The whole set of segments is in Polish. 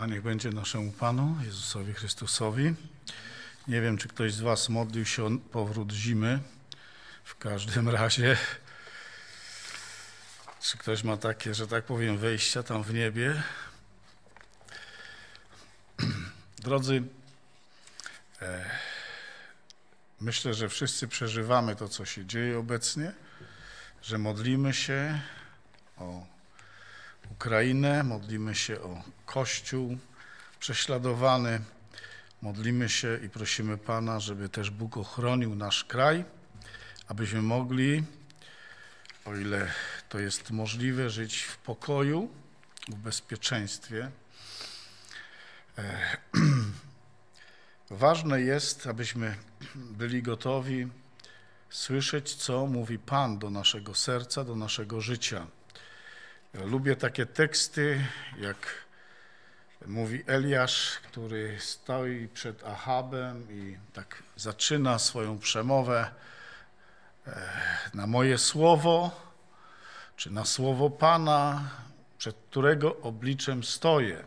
a niech będzie naszemu Panu, Jezusowi Chrystusowi. Nie wiem, czy ktoś z Was modlił się o powrót zimy. W każdym razie, czy ktoś ma takie, że tak powiem, wejścia tam w niebie? Drodzy, e, myślę, że wszyscy przeżywamy to, co się dzieje obecnie, że modlimy się o Ukrainę, modlimy się o Kościół prześladowany, modlimy się i prosimy Pana, żeby też Bóg ochronił nasz kraj, abyśmy mogli, o ile to jest możliwe, żyć w pokoju, w bezpieczeństwie. E, ważne jest, abyśmy byli gotowi słyszeć, co mówi Pan do naszego serca, do naszego życia. Lubię takie teksty, jak mówi Eliasz, który stoi przed Ahabem i tak zaczyna swoją przemowę e, na moje słowo, czy na słowo Pana, przed którego obliczem stoję.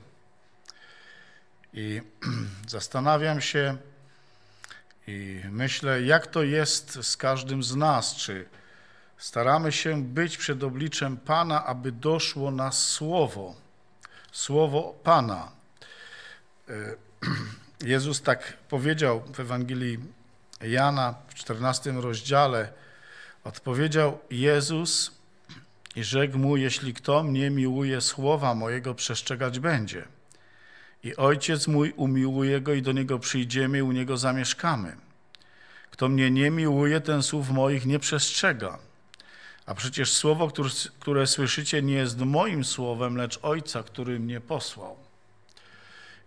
I zastanawiam się i myślę, jak to jest z każdym z nas, czy Staramy się być przed obliczem Pana, aby doszło nas słowo, słowo Pana. E, Jezus tak powiedział w Ewangelii Jana w 14 rozdziale. Odpowiedział Jezus i rzekł mu: Jeśli kto mnie miłuje, słowa mojego przestrzegać będzie. I ojciec mój umiłuje go i do niego przyjdziemy i u niego zamieszkamy. Kto mnie nie miłuje, ten słów moich nie przestrzega a przecież słowo, które, które słyszycie, nie jest moim słowem, lecz Ojca, który mnie posłał.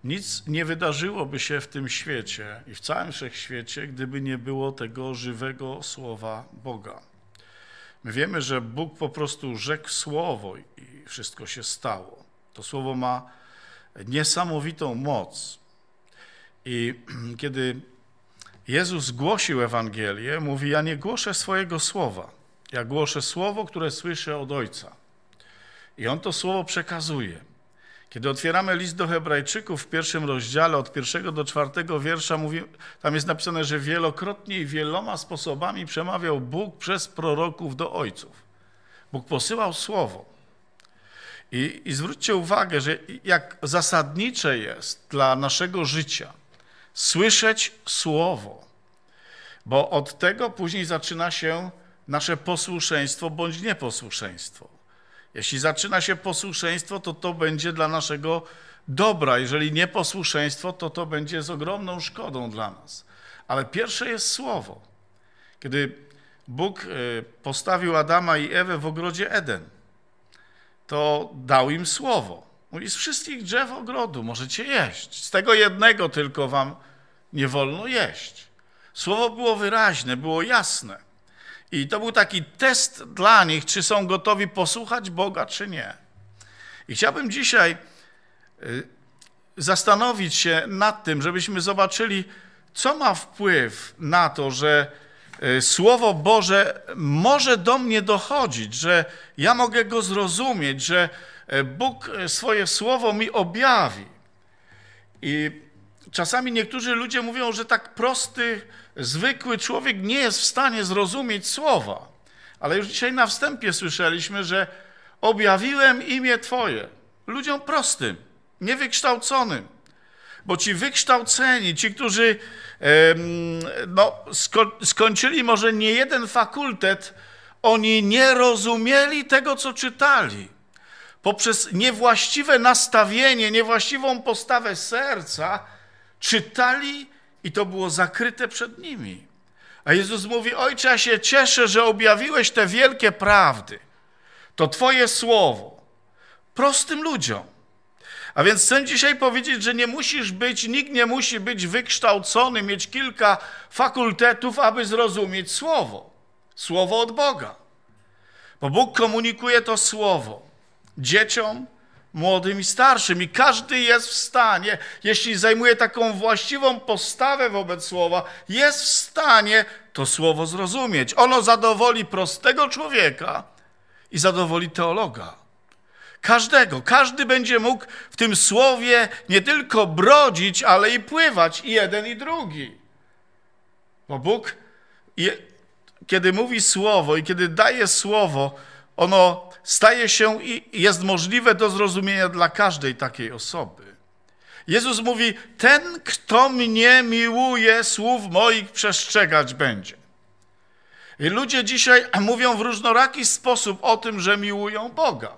Nic nie wydarzyłoby się w tym świecie i w całym wszechświecie, gdyby nie było tego żywego słowa Boga. My wiemy, że Bóg po prostu rzekł słowo i wszystko się stało. To słowo ma niesamowitą moc. I kiedy Jezus głosił Ewangelię, mówi: Ja nie głoszę swojego słowa ja głoszę słowo, które słyszę od Ojca. I on to słowo przekazuje. Kiedy otwieramy list do Hebrajczyków w pierwszym rozdziale, od pierwszego do czwartego wiersza, mówi, tam jest napisane, że wielokrotnie i wieloma sposobami przemawiał Bóg przez proroków do ojców. Bóg posyłał słowo. I, I zwróćcie uwagę, że jak zasadnicze jest dla naszego życia słyszeć słowo, bo od tego później zaczyna się nasze posłuszeństwo bądź nieposłuszeństwo. Jeśli zaczyna się posłuszeństwo, to to będzie dla naszego dobra. Jeżeli nieposłuszeństwo, to to będzie z ogromną szkodą dla nas. Ale pierwsze jest słowo. Kiedy Bóg e, postawił Adama i Ewę w ogrodzie Eden, to dał im słowo. Mówi, z wszystkich drzew ogrodu możecie jeść. Z tego jednego tylko wam nie wolno jeść. Słowo było wyraźne, było jasne. I to był taki test dla nich, czy są gotowi posłuchać Boga, czy nie. I chciałbym dzisiaj y, zastanowić się nad tym, żebyśmy zobaczyli, co ma wpływ na to, że y, Słowo Boże może do mnie dochodzić, że ja mogę go zrozumieć, że y, Bóg swoje słowo mi objawi. I czasami niektórzy ludzie mówią, że tak prosty zwykły człowiek nie jest w stanie zrozumieć słowa. Ale już dzisiaj na wstępie słyszeliśmy, że objawiłem imię Twoje ludziom prostym, niewykształconym. Bo ci wykształceni, ci, którzy no, sko skończyli może nie jeden fakultet, oni nie rozumieli tego, co czytali. Poprzez niewłaściwe nastawienie, niewłaściwą postawę serca czytali i to było zakryte przed nimi. A Jezus mówi: Ojcze, ja się cieszę, że objawiłeś te wielkie prawdy. To Twoje słowo prostym ludziom. A więc chcę dzisiaj powiedzieć, że nie musisz być, nikt nie musi być wykształcony, mieć kilka fakultetów, aby zrozumieć słowo. Słowo od Boga. Bo Bóg komunikuje to słowo dzieciom, młodym i starszym. I każdy jest w stanie, jeśli zajmuje taką właściwą postawę wobec słowa, jest w stanie to słowo zrozumieć. Ono zadowoli prostego człowieka i zadowoli teologa. Każdego, każdy będzie mógł w tym słowie nie tylko brodzić, ale i pływać, i jeden, i drugi. Bo Bóg, je, kiedy mówi słowo i kiedy daje słowo, ono staje się i jest możliwe do zrozumienia dla każdej takiej osoby. Jezus mówi: Ten, kto mnie miłuje, słów moich przestrzegać będzie. I ludzie dzisiaj mówią w różnoraki sposób o tym, że miłują Boga.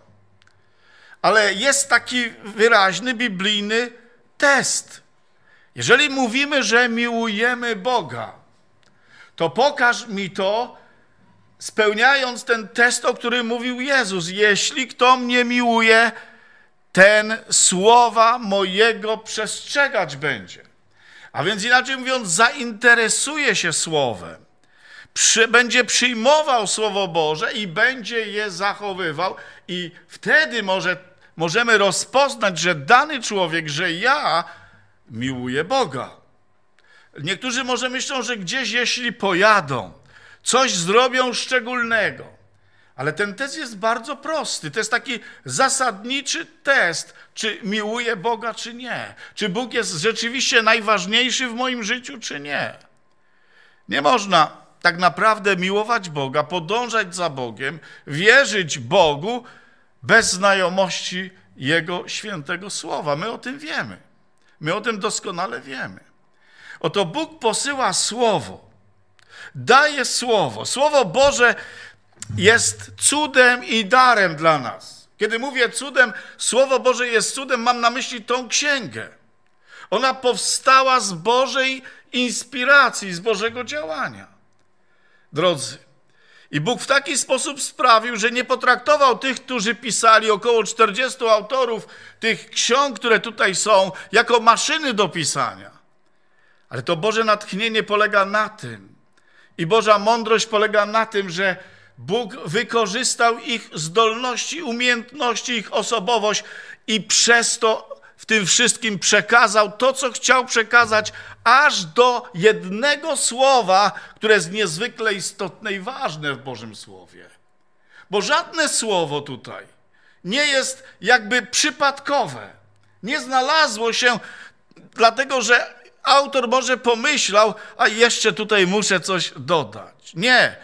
Ale jest taki wyraźny biblijny test. Jeżeli mówimy, że miłujemy Boga, to pokaż mi to, spełniając ten test, o którym mówił Jezus. Jeśli kto mnie miłuje, ten słowa mojego przestrzegać będzie. A więc inaczej mówiąc, zainteresuje się słowem. Przy, będzie przyjmował Słowo Boże i będzie je zachowywał, i wtedy może, możemy rozpoznać, że dany człowiek, że ja miłuję Boga. Niektórzy może myślą, że gdzieś, jeśli pojadą, coś zrobią szczególnego. Ale ten test jest bardzo prosty. To jest taki zasadniczy test, czy miłuję Boga, czy nie. Czy Bóg jest rzeczywiście najważniejszy w moim życiu, czy nie. Nie można tak naprawdę miłować Boga, podążać za Bogiem, wierzyć Bogu bez znajomości Jego świętego słowa. My o tym wiemy. My o tym doskonale wiemy. Oto Bóg posyła słowo daje Słowo. Słowo Boże jest cudem i darem dla nas. Kiedy mówię cudem, Słowo Boże jest cudem, mam na myśli tą księgę. Ona powstała z Bożej inspiracji, z Bożego działania. Drodzy, i Bóg w taki sposób sprawił, że nie potraktował tych, którzy pisali, około 40 autorów tych ksiąg, które tutaj są, jako maszyny do pisania. Ale to Boże natchnienie polega na tym, i Boża mądrość polega na tym, że Bóg wykorzystał ich zdolności, umiejętności, ich osobowość i przez to w tym wszystkim przekazał to, co chciał przekazać, aż do jednego słowa, które jest niezwykle istotne i ważne w Bożym Słowie. Bo żadne słowo tutaj nie jest jakby przypadkowe. Nie znalazło się, dlatego że Autor może pomyślał, a jeszcze tutaj muszę coś dodać. Nie,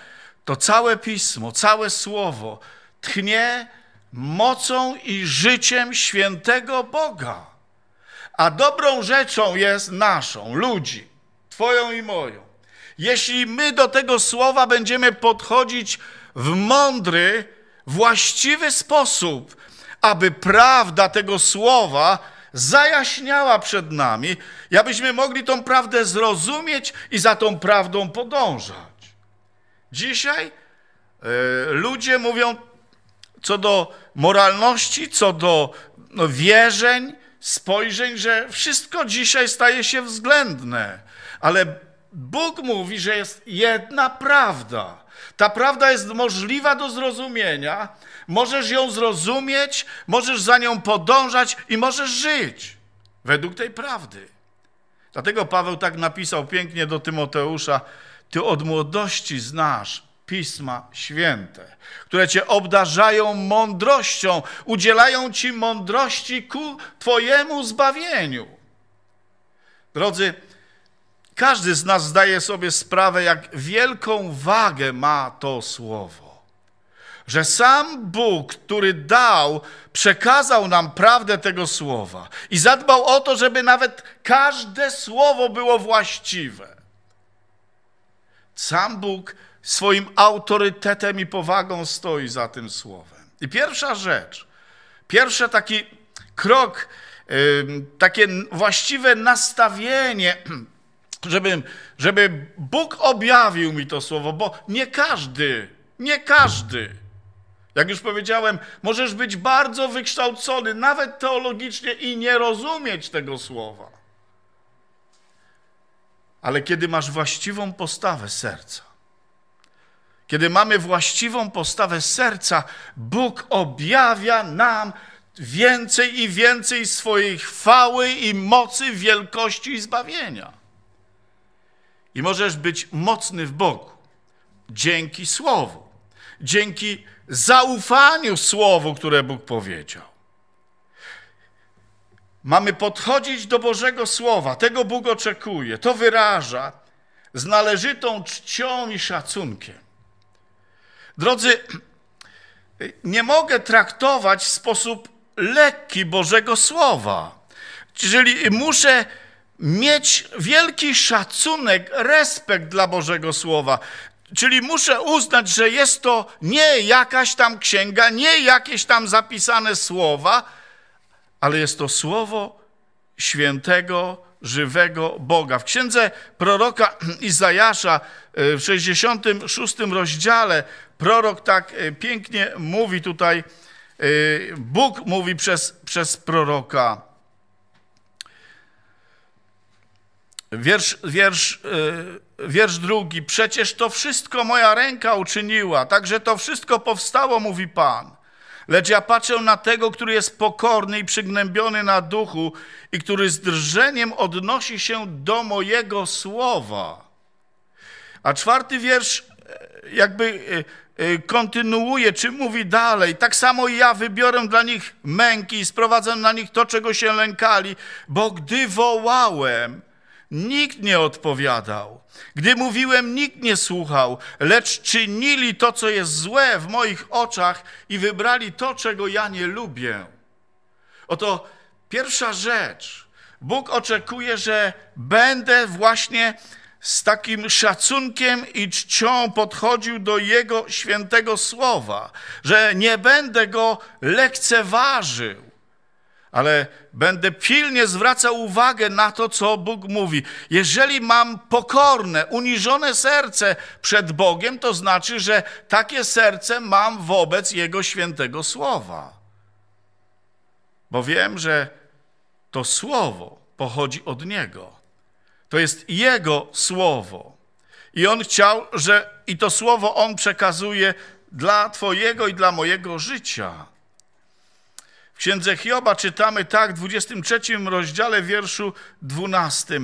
to całe pismo, całe słowo tchnie mocą i życiem świętego Boga. A dobrą rzeczą jest naszą, ludzi, Twoją i moją. Jeśli my do tego słowa będziemy podchodzić w mądry, właściwy sposób, aby prawda tego słowa zajaśniała przed nami, abyśmy mogli tą prawdę zrozumieć i za tą prawdą podążać. Dzisiaj y, ludzie mówią co do moralności, co do no, wierzeń, spojrzeń, że wszystko dzisiaj staje się względne, ale Bóg mówi, że jest jedna prawda. Ta prawda jest możliwa do zrozumienia, możesz ją zrozumieć, możesz za nią podążać i możesz żyć według tej prawdy. Dlatego Paweł tak napisał pięknie do Tymoteusza: Ty od młodości znasz pisma święte, które cię obdarzają mądrością, udzielają ci mądrości ku Twojemu zbawieniu. Drodzy, każdy z nas zdaje sobie sprawę, jak wielką wagę ma to słowo. Że sam Bóg, który dał, przekazał nam prawdę tego słowa i zadbał o to, żeby nawet każde słowo było właściwe. Sam Bóg swoim autorytetem i powagą stoi za tym słowem. I pierwsza rzecz, pierwszy taki krok, takie właściwe nastawienie żeby, żeby Bóg objawił mi to słowo, bo nie każdy, nie każdy. Jak już powiedziałem, możesz być bardzo wykształcony, nawet teologicznie, i nie rozumieć tego słowa. Ale kiedy masz właściwą postawę serca, kiedy mamy właściwą postawę serca, Bóg objawia nam więcej i więcej swojej chwały i mocy, wielkości i zbawienia. I możesz być mocny w Bogu dzięki Słowu, dzięki zaufaniu Słowu, które Bóg powiedział. Mamy podchodzić do Bożego Słowa, tego Bóg oczekuje, to wyraża z należytą czcią i szacunkiem. Drodzy, nie mogę traktować w sposób lekki Bożego Słowa, czyli muszę mieć wielki szacunek, respekt dla Bożego Słowa. Czyli muszę uznać, że jest to nie jakaś tam księga, nie jakieś tam zapisane słowa, ale jest to słowo świętego, żywego Boga. W księdze proroka Izajasza e, w 66 rozdziale prorok tak e, pięknie mówi tutaj, e, Bóg mówi przez, przez proroka. Wiersz, wiersz, y, wiersz drugi. Przecież to wszystko moja ręka uczyniła, także to wszystko powstało, mówi Pan. Lecz ja patrzę na tego, który jest pokorny i przygnębiony na duchu i który z drżeniem odnosi się do mojego słowa. A czwarty wiersz y, jakby y, kontynuuje, czy mówi dalej. Tak samo ja wybiorę dla nich męki i sprowadzę na nich to, czego się lękali, bo gdy wołałem, nikt nie odpowiadał. Gdy mówiłem, nikt nie słuchał, lecz czynili to, co jest złe w moich oczach i wybrali to, czego ja nie lubię. Oto pierwsza rzecz. Bóg oczekuje, że będę właśnie z takim szacunkiem i czcią podchodził do Jego świętego słowa, że nie będę go lekceważył ale będę pilnie zwracał uwagę na to, co Bóg mówi. Jeżeli mam pokorne, uniżone serce przed Bogiem, to znaczy, że takie serce mam wobec Jego świętego słowa. Bo wiem, że to słowo pochodzi od Niego. To jest Jego słowo. I On chciał, że i to słowo On przekazuje dla Twojego i dla mojego życia księdze Hioba czytamy tak w 23 rozdziale wierszu 12.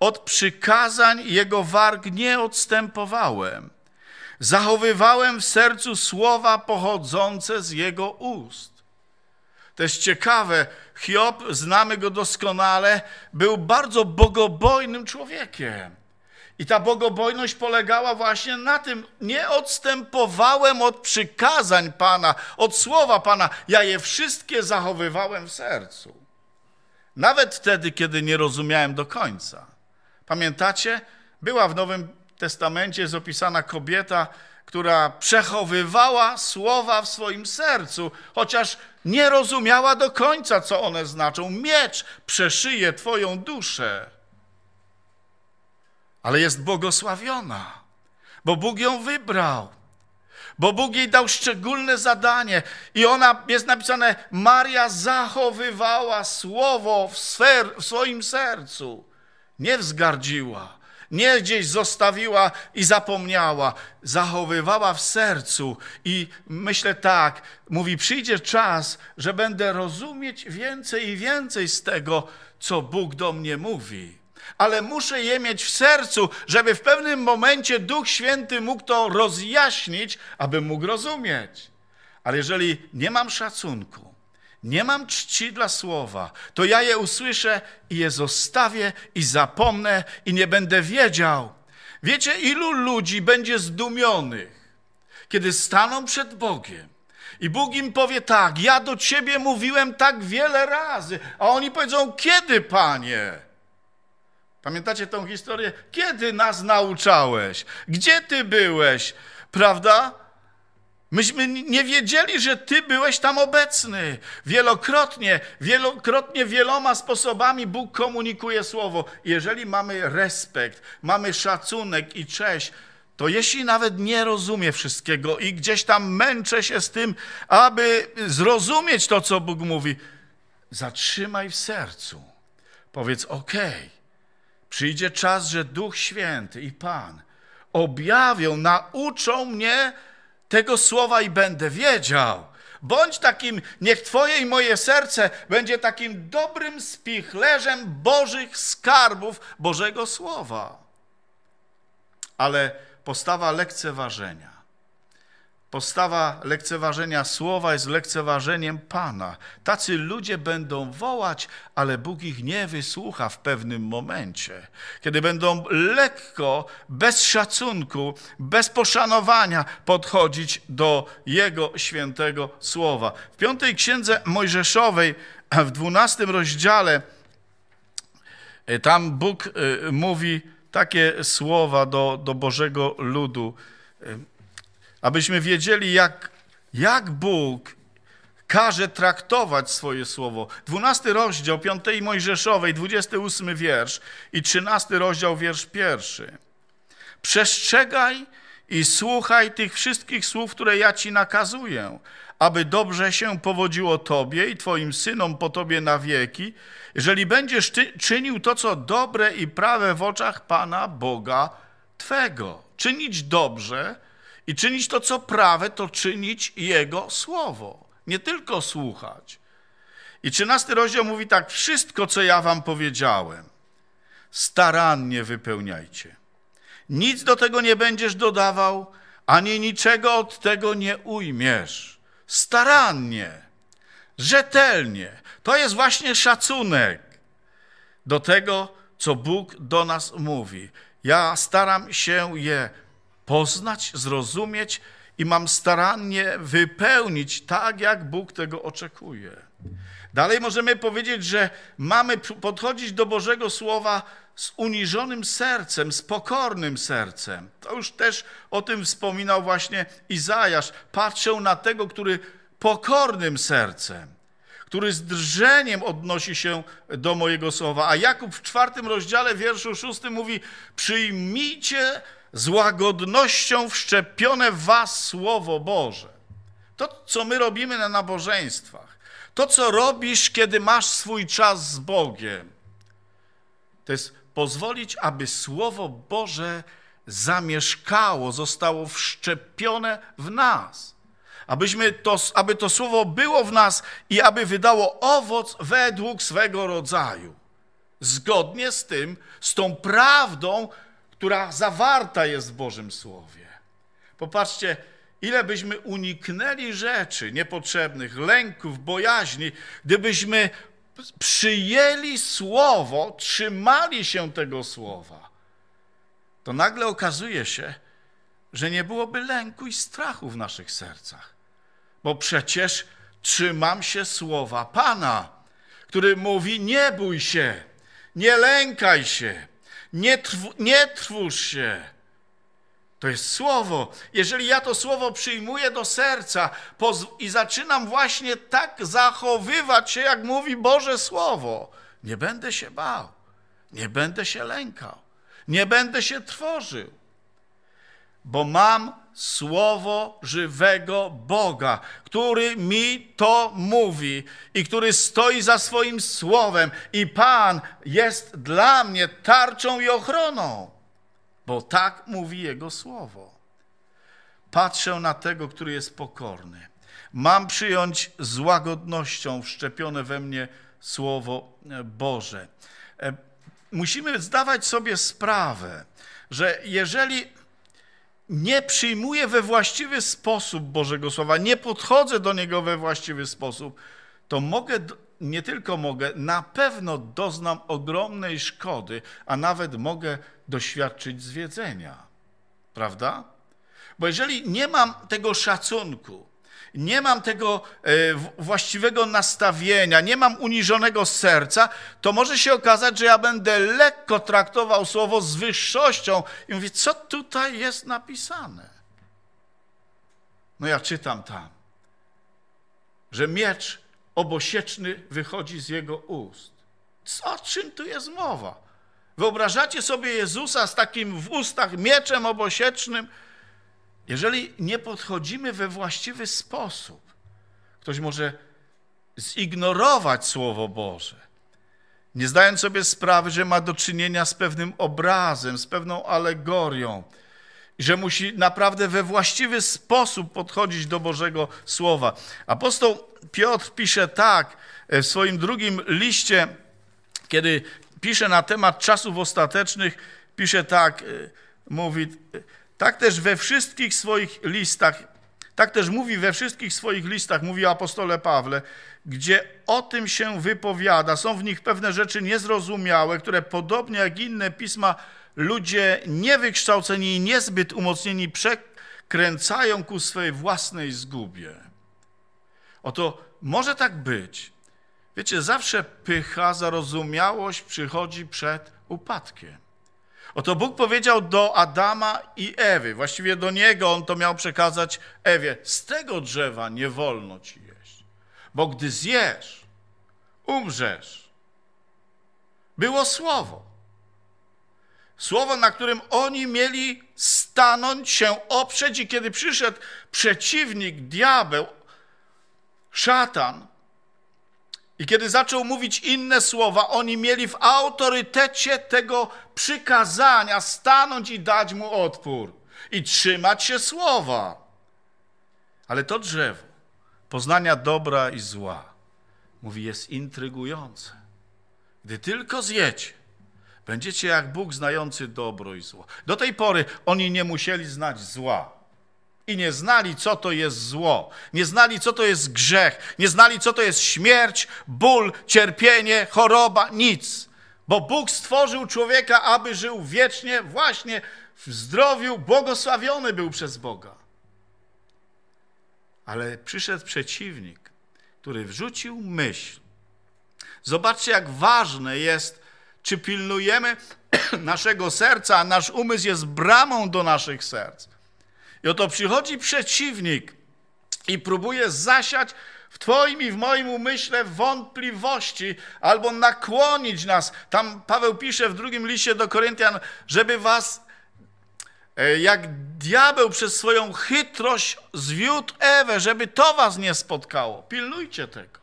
Od przykazań jego warg nie odstępowałem. Zachowywałem w sercu słowa pochodzące z jego ust. To jest ciekawe. Hiob, znamy go doskonale, był bardzo bogobojnym człowiekiem. I ta bogobojność polegała właśnie na tym. Nie odstępowałem od przykazań Pana, od słowa Pana. Ja je wszystkie zachowywałem w sercu. Nawet wtedy, kiedy nie rozumiałem do końca. Pamiętacie? Była w Nowym Testamencie zapisana opisana kobieta, która przechowywała słowa w swoim sercu, chociaż nie rozumiała do końca, co one znaczą. Miecz przeszyje Twoją duszę ale jest błogosławiona, bo Bóg ją wybrał, bo Bóg jej dał szczególne zadanie i ona, jest napisane, Maria zachowywała słowo w, w swoim sercu, nie wzgardziła, nie gdzieś zostawiła i zapomniała, zachowywała w sercu i myślę tak, mówi, przyjdzie czas, że będę rozumieć więcej i więcej z tego, co Bóg do mnie mówi ale muszę je mieć w sercu, żeby w pewnym momencie Duch Święty mógł to rozjaśnić, aby mógł rozumieć. Ale jeżeli nie mam szacunku, nie mam czci dla słowa, to ja je usłyszę i je zostawię i zapomnę i nie będę wiedział. Wiecie, ilu ludzi będzie zdumionych, kiedy staną przed Bogiem i Bóg im powie tak, ja do ciebie mówiłem tak wiele razy, a oni powiedzą, kiedy, panie? Pamiętacie tą historię? Kiedy nas nauczałeś? Gdzie ty byłeś? Prawda? Myśmy nie wiedzieli, że Ty byłeś tam obecny. Wielokrotnie, wielokrotnie, wieloma sposobami Bóg komunikuje Słowo. Jeżeli mamy respekt, mamy szacunek i cześć, to jeśli nawet nie rozumie wszystkiego i gdzieś tam męczę się z tym, aby zrozumieć to, co Bóg mówi, zatrzymaj w sercu. Powiedz, okej, okay, Przyjdzie czas, że Duch Święty i Pan objawią, nauczą mnie tego słowa i będę wiedział. Bądź takim, niech Twoje i moje serce będzie takim dobrym spichlerzem Bożych skarbów Bożego Słowa. Ale postawa lekceważenia Postawa lekceważenia słowa jest lekceważeniem Pana. Tacy ludzie będą wołać, ale Bóg ich nie wysłucha w pewnym momencie. Kiedy będą lekko, bez szacunku, bez poszanowania podchodzić do Jego świętego słowa. W piątej księdze Mojżeszowej, w dwunastym rozdziale, e, tam Bóg e, mówi takie słowa do, do Bożego ludu. E, abyśmy wiedzieli, jak, jak Bóg każe traktować swoje słowo. 12 rozdział 5 Mojżeszowej, 28 wiersz i 13 rozdział wiersz pierwszy. Przestrzegaj i słuchaj tych wszystkich słów, które ja ci nakazuję, aby dobrze się powodziło tobie i twoim synom po tobie na wieki, jeżeli będziesz ty, czynił to, co dobre i prawe w oczach Pana Boga Twego. Czynić dobrze, i czynić to, co prawe, to czynić Jego słowo, nie tylko słuchać. I trzynasty rozdział mówi tak: Wszystko, co ja Wam powiedziałem, starannie wypełniajcie. Nic do tego nie będziesz dodawał, ani niczego od tego nie ujmiesz. Starannie, rzetelnie. To jest właśnie szacunek do tego, co Bóg do nas mówi. Ja staram się je poznać, zrozumieć i mam starannie wypełnić tak, jak Bóg tego oczekuje. Dalej możemy powiedzieć, że mamy podchodzić do Bożego Słowa z uniżonym sercem, z pokornym sercem. To już też o tym wspominał właśnie Izajasz. Patrzę na tego, który pokornym sercem, który z drżeniem odnosi się do mojego słowa. A Jakub w czwartym rozdziale, wierszu szóstym mówi: Przyjmijcie z łagodnością wszczepione w was Słowo Boże. To, co my robimy na nabożeństwach, to, co robisz, kiedy masz swój czas z Bogiem, to jest pozwolić, aby Słowo Boże zamieszkało, zostało wszczepione w nas. Abyśmy to, aby to Słowo było w nas i aby wydało owoc według swego rodzaju. Zgodnie z tym, z tą prawdą, która zawarta jest w Bożym Słowie. Popatrzcie, ile byśmy uniknęli rzeczy niepotrzebnych, lęków, bojaźni, gdybyśmy przyjęli Słowo, trzymali się tego Słowa. To nagle okazuje się, że nie byłoby lęku i strachu w naszych sercach, bo przecież trzymam się Słowa Pana, który mówi: Nie bój się, nie lękaj się, nie, trw, nie się. To jest słowo. Jeżeli ja to słowo przyjmuję do serca i zaczynam właśnie tak zachowywać się, jak mówi Boże Słowo, nie będę się bał, nie będę się lękał, nie będę się trwożył bo mam słowo żywego Boga, który mi to mówi i który stoi za swoim słowem, i Pan jest dla mnie tarczą i ochroną, bo tak mówi Jego słowo. Patrzę na tego, który jest pokorny. Mam przyjąć z łagodnością wszczepione we mnie słowo e, Boże. E, musimy zdawać sobie sprawę, że jeżeli nie przyjmuję we właściwy sposób Bożego Słowa, nie podchodzę do niego we właściwy sposób, to mogę, nie tylko mogę, na pewno doznam ogromnej szkody, a nawet mogę doświadczyć zwiedzenia. Prawda? Bo jeżeli nie mam tego szacunku, nie mam tego e, właściwego nastawienia, nie mam uniżonego serca, to może się okazać, że ja będę lekko traktował słowo z wyższością i mówię, co tutaj jest napisane? No ja czytam tam, że miecz obosieczny wychodzi z jego ust. Co, o czym tu jest mowa? Wyobrażacie sobie Jezusa z takim w ustach mieczem obosiecznym, jeżeli nie podchodzimy we właściwy sposób, ktoś może zignorować Słowo Boże, nie zdając sobie sprawy, że ma do czynienia z pewnym obrazem, z pewną alegorią, i że musi naprawdę we właściwy sposób podchodzić do Bożego Słowa. Apostoł Piotr pisze tak e, w swoim drugim liście, kiedy pisze na temat czasów ostatecznych, pisze tak, e, mówi tak też we wszystkich swoich listach, tak też mówi we wszystkich swoich listach, mówi o apostole Pawle, gdzie o tym się wypowiada. Są w nich pewne rzeczy niezrozumiałe, które podobnie jak inne pisma ludzie niewykształceni i niezbyt umocnieni przekręcają ku swojej własnej zgubie. Oto może tak być. Wiecie, zawsze pycha, zarozumiałość przychodzi przed upadkiem. Oto Bóg powiedział do Adama i Ewy, właściwie do niego on to miał przekazać Ewie: Z tego drzewa nie wolno ci jeść, bo gdy zjesz, umrzesz. Było słowo. Słowo, na którym oni mieli stanąć się, oprzeć, i kiedy przyszedł przeciwnik, diabeł, szatan, i kiedy zaczął mówić inne słowa, oni mieli w autorytecie tego przykazania stanąć i dać mu odpór i trzymać się słowa. Ale to drzewo poznania dobra i zła, mówi, jest intrygujące. Gdy tylko zjecie, będziecie jak Bóg znający dobro i zło. Do tej pory oni nie musieli znać zła i nie znali, co to jest zło, nie znali, co to jest grzech, nie znali, co to jest śmierć, ból, cierpienie, choroba, nic. Bo Bóg stworzył człowieka, aby żył wiecznie, właśnie w zdrowiu, błogosławiony był przez Boga. Ale przyszedł przeciwnik, który wrzucił myśl. Zobaczcie, jak ważne jest, czy pilnujemy naszego serca, a nasz umysł jest bramą do naszych serc. I oto przychodzi przeciwnik i próbuje zasiać w Twoim i w moim umyśle wątpliwości albo nakłonić nas. Tam Paweł pisze w drugim liście do Koryntian, żeby Was e, jak diabeł przez swoją chytrość zwiódł Ewę, żeby to Was nie spotkało. Pilnujcie tego.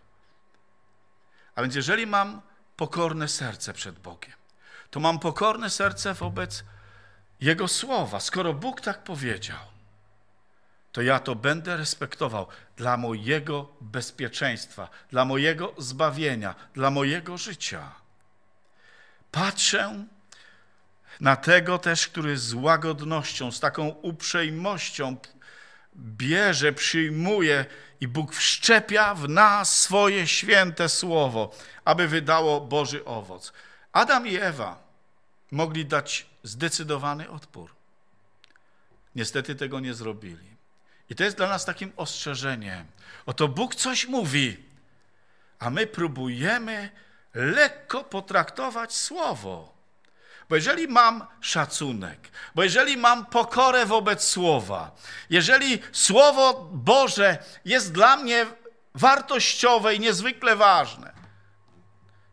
A więc jeżeli mam pokorne serce przed Bogiem, to mam pokorne serce wobec Jego słowa, skoro Bóg tak powiedział to ja to będę respektował dla mojego bezpieczeństwa, dla mojego zbawienia, dla mojego życia. Patrzę na tego też, który z łagodnością, z taką uprzejmością bierze, przyjmuje i Bóg wszczepia w nas swoje święte słowo, aby wydało Boży owoc. Adam i Ewa mogli dać zdecydowany odpór. Niestety tego nie zrobili. I to jest dla nas takim ostrzeżeniem. Oto Bóg coś mówi, a my próbujemy lekko potraktować słowo. Bo jeżeli mam szacunek, bo jeżeli mam pokorę wobec słowa, jeżeli słowo Boże jest dla mnie wartościowe i niezwykle ważne,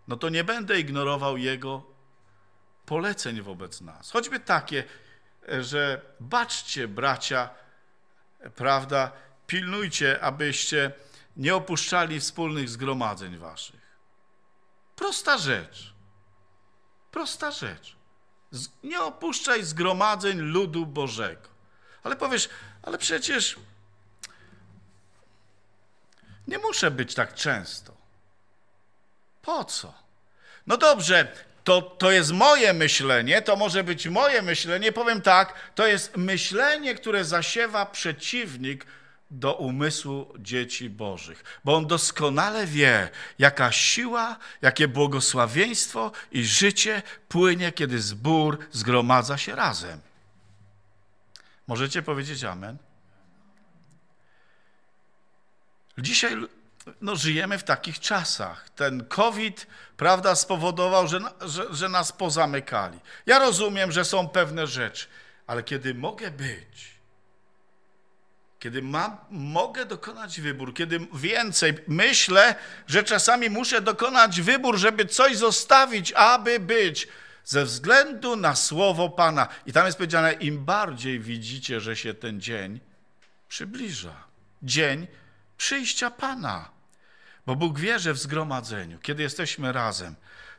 no to nie będę ignorował Jego poleceń wobec nas. Choćby takie, e, że baczcie, bracia, prawda? Pilnujcie, abyście nie opuszczali wspólnych zgromadzeń waszych. Prosta rzecz. Prosta rzecz. Nie opuszczaj zgromadzeń ludu Bożego. Ale powiesz, ale przecież nie muszę być tak często. Po co? No dobrze, to, to jest moje myślenie, to może być moje myślenie, powiem tak, to jest myślenie, które zasiewa przeciwnik do umysłu dzieci Bożych, bo on doskonale wie, jaka siła, jakie błogosławieństwo i życie płynie, kiedy zbór zgromadza się razem. Możecie powiedzieć Amen? Dzisiaj no, żyjemy w takich czasach. Ten COVID, prawda, spowodował, że, że, że nas pozamykali. Ja rozumiem, że są pewne rzeczy, ale kiedy mogę być, kiedy mam, mogę dokonać wybór, kiedy więcej myślę, że czasami muszę dokonać wybór, żeby coś zostawić, aby być, ze względu na słowo Pana. I tam jest powiedziane, im bardziej widzicie, że się ten dzień przybliża. Dzień przyjścia Pana. Bo Bóg wie, że w zgromadzeniu, kiedy jesteśmy razem,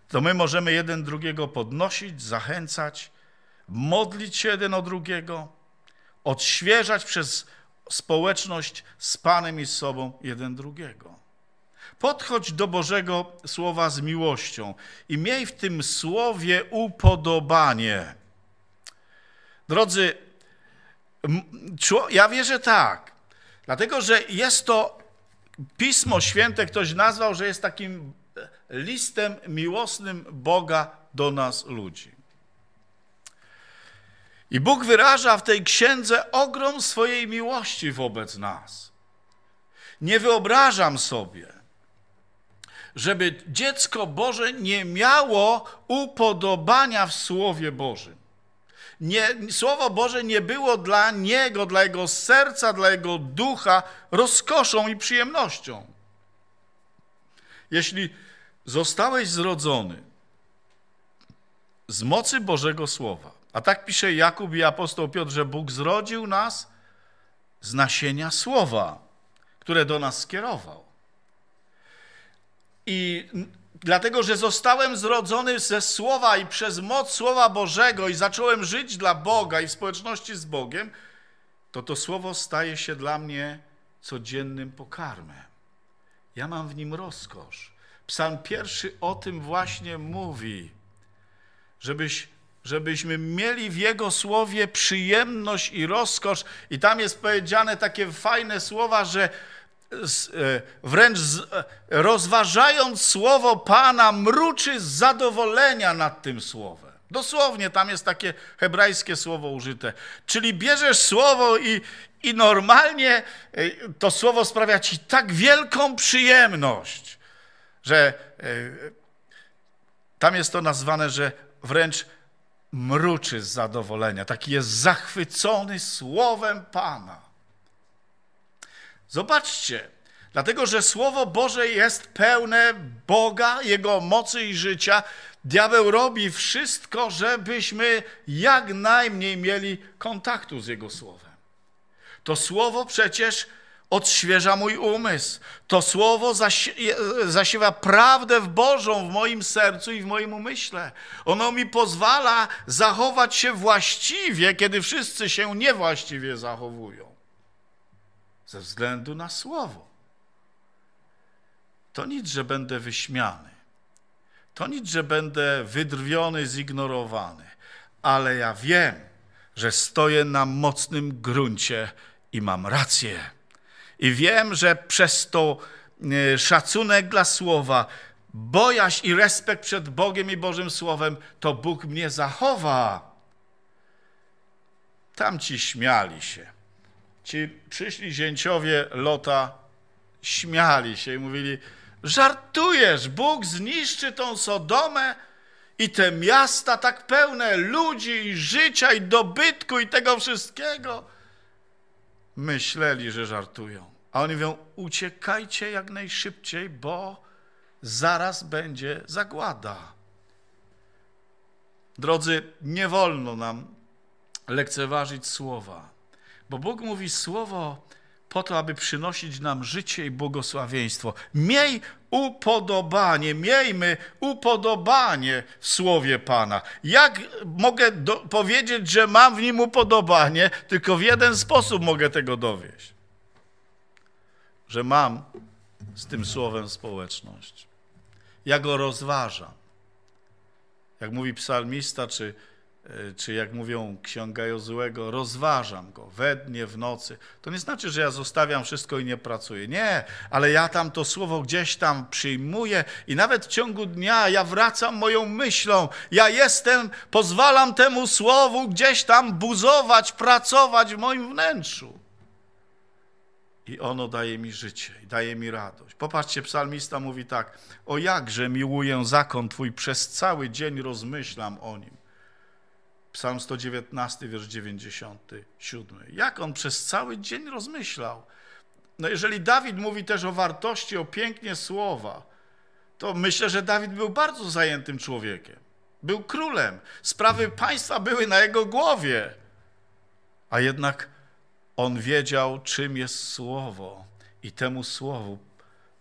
to my możemy jeden drugiego podnosić, zachęcać, modlić się jeden o drugiego, odświeżać przez społeczność z Panem i z sobą jeden drugiego. Podchodź do Bożego Słowa z miłością i miej w tym słowie upodobanie. Drodzy, ja wierzę tak, dlatego że jest to Pismo Święte ktoś nazwał, że jest takim listem miłosnym Boga do nas ludzi. I Bóg wyraża w tej księdze ogrom swojej miłości wobec nas. Nie wyobrażam sobie, żeby dziecko Boże nie miało upodobania w Słowie Bożym. Nie, Słowo Boże nie było dla niego, dla jego serca, dla jego ducha rozkoszą i przyjemnością. Jeśli zostałeś zrodzony z mocy Bożego Słowa, a tak pisze Jakub i apostoł Piotr, że Bóg zrodził nas z nasienia Słowa, które do nas skierował. I Dlatego, że zostałem zrodzony ze Słowa i przez moc Słowa Bożego i zacząłem żyć dla Boga i w społeczności z Bogiem, to to Słowo staje się dla mnie codziennym pokarmem. Ja mam w nim rozkosz. Psalm pierwszy o tym właśnie mówi, żebyś, żebyśmy mieli w Jego Słowie przyjemność i rozkosz. I tam jest powiedziane takie fajne słowa, że E, wręcz e, rozważając słowo Pana, mruczy z zadowolenia nad tym słowem. Dosłownie tam jest takie hebrajskie słowo użyte. Czyli bierzesz słowo i, i normalnie e, to słowo sprawia ci tak wielką przyjemność, że tam jest to nazwane, że wręcz mruczy z zadowolenia. Taki jest zachwycony słowem Pana. Zobaczcie, dlatego że Słowo Boże jest pełne Boga, Jego mocy i życia. Diabeł robi wszystko, żebyśmy jak najmniej mieli kontaktu z Jego Słowem. To Słowo przecież odświeża mój umysł. To słowo zasiewa prawdę w Bożą w moim sercu i w moim umyśle. Ono mi pozwala zachować się właściwie, kiedy wszyscy się niewłaściwie zachowują ze względu na słowo. To nic, że będę wyśmiany. To nic, że będę wydrwiony, zignorowany. Ale ja wiem, że stoję na mocnym gruncie i mam rację. I wiem, że przez to e, szacunek dla słowa, bojaźń i respekt przed Bogiem i Bożym Słowem, to Bóg mnie zachowa. Tamci śmiali się ci przyszli zięciowie Lota śmiali się i mówili, żartujesz, Bóg zniszczy tą Sodomę i te miasta tak pełne ludzi i życia i dobytku i tego wszystkiego. Myśleli, że żartują. A oni mówią, uciekajcie jak najszybciej, bo zaraz będzie zagłada. Drodzy, nie wolno nam lekceważyć słowa. Bo Bóg mówi słowo po to, aby przynosić nam życie i błogosławieństwo. Miej upodobanie, miejmy upodobanie w słowie Pana. Jak mogę do, powiedzieć, że mam w nim upodobanie? Tylko w jeden sposób mogę tego dowieść. Że mam z tym słowem społeczność. Ja go rozważam. Jak mówi psalmista, czy E, czy jak mówią księga Jozułego, rozważam go we dnie, w nocy. To nie znaczy, że ja zostawiam wszystko i nie pracuję. Nie, ale ja tam to słowo gdzieś tam przyjmuję i nawet w ciągu dnia ja wracam moją myślą. Ja jestem, pozwalam temu słowu gdzieś tam buzować, pracować w moim wnętrzu. I ono daje mi życie, daje mi radość. Popatrzcie, psalmista mówi tak: O jakże miłuję zakon Twój, przez cały dzień rozmyślam o nim. Psalm 119, wiersz 97. Jak on przez cały dzień rozmyślał. No jeżeli Dawid mówi też o wartości, o pięknie słowa, to myślę, że Dawid był bardzo zajętym człowiekiem. Był królem. Sprawy państwa były na jego głowie. A jednak on wiedział, czym jest słowo i temu słowu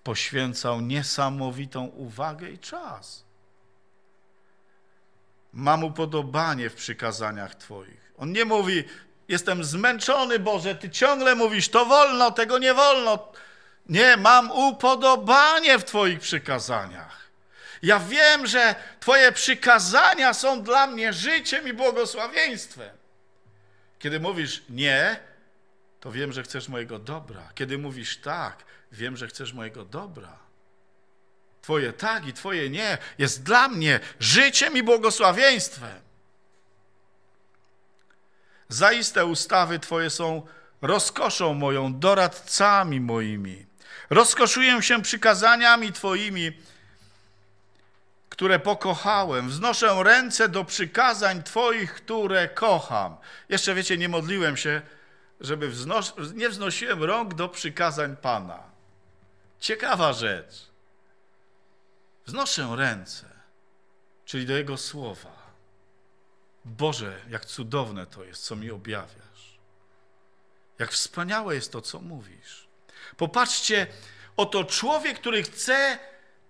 poświęcał niesamowitą uwagę i czas mam upodobanie w przykazaniach Twoich. On nie mówi, jestem zmęczony, Boże, Ty ciągle mówisz, to wolno, tego nie wolno. Nie, mam upodobanie w Twoich przykazaniach. Ja wiem, że Twoje przykazania są dla mnie życiem i błogosławieństwem. Kiedy mówisz nie, to wiem, że chcesz mojego dobra. Kiedy mówisz tak, wiem, że chcesz mojego dobra. Twoje tak i Twoje nie jest dla mnie życiem i błogosławieństwem. Zaiste ustawy Twoje są rozkoszą moją, doradcami moimi. Rozkoszuję się przykazaniami Twoimi, które pokochałem. Wznoszę ręce do przykazań Twoich, które kocham. Jeszcze wiecie, nie modliłem się, żeby wznos... nie wznosiłem rąk do przykazań Pana. Ciekawa rzecz. Wznoszę ręce, czyli do Jego słowa. Boże, jak cudowne to jest, co mi objawiasz. Jak wspaniałe jest to, co mówisz. Popatrzcie, oto człowiek, który chce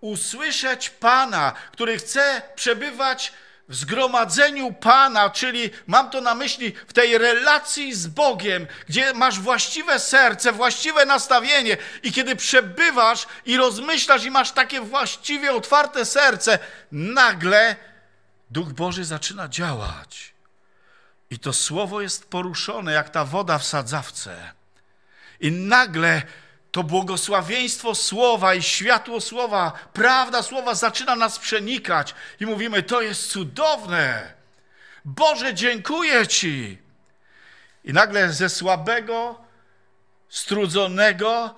usłyszeć Pana, który chce przebywać w zgromadzeniu Pana, czyli mam to na myśli w tej relacji z Bogiem, gdzie masz właściwe serce, właściwe nastawienie i kiedy przebywasz i rozmyślasz i masz takie właściwie otwarte serce, nagle Duch Boży zaczyna działać. I to słowo jest poruszone jak ta woda w sadzawce. I nagle to błogosławieństwo słowa i światło słowa, prawda słowa zaczyna nas przenikać i mówimy: To jest cudowne. Boże, dziękuję Ci. I nagle ze słabego, strudzonego